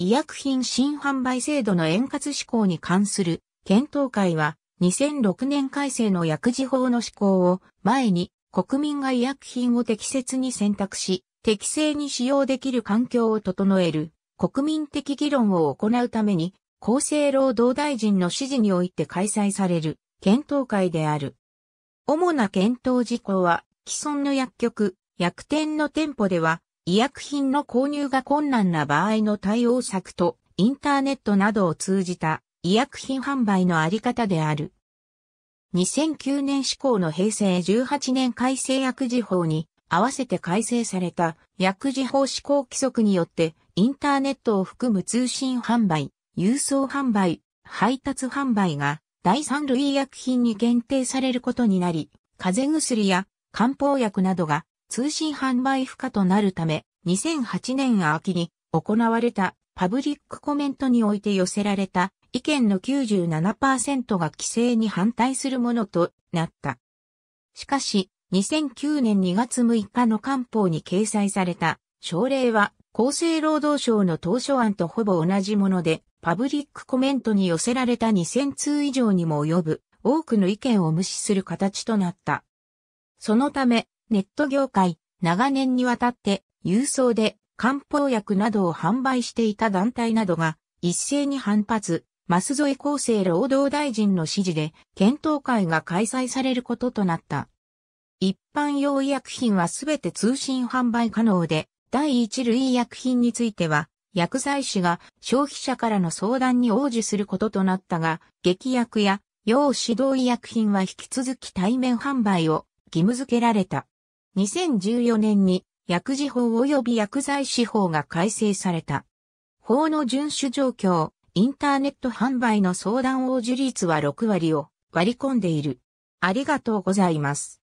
医薬品新販売制度の円滑施行に関する検討会は2006年改正の薬事法の施行を前に国民が医薬品を適切に選択し適正に使用できる環境を整える国民的議論を行うために厚生労働大臣の指示において開催される検討会である。主な検討事項は既存の薬局、薬店の店舗では医薬品の購入が困難な場合の対応策と、インターネットなどを通じた医薬品販売のあり方である。2009年施行の平成18年改正薬事法に合わせて改正された薬事法施行規則によってインターネットを含む通信販売、郵送販売、配達販売が第三類医薬品に限定されることになり、風邪薬や漢方薬などが通信販売不可となるため、2008年秋に行われたパブリックコメントにおいて寄せられた意見の97%が規制に反対するものとなった。しかし、2009年2月6日の官報に掲載された省令は厚生労働省の当初案とほぼ同じもので、パブリックコメントに寄せられた2000通以上にも及ぶ多くの意見を無視する形となった。そのため、ネット業界、長年にわたって郵送で漢方薬などを販売していた団体などが一斉に反発、舛添厚生労働大臣の指示で検討会が開催されることとなった。一般用医薬品はすべて通信販売可能で、第一類医薬品については、薬剤師が消費者からの相談に応じすることとなったが、劇薬や要指導医薬品は引き続き対面販売を義務付けられた。2014年に薬事法及び薬剤師法が改正された。法の遵守状況、インターネット販売の相談応受率は6割を割り込んでいる。ありがとうございます。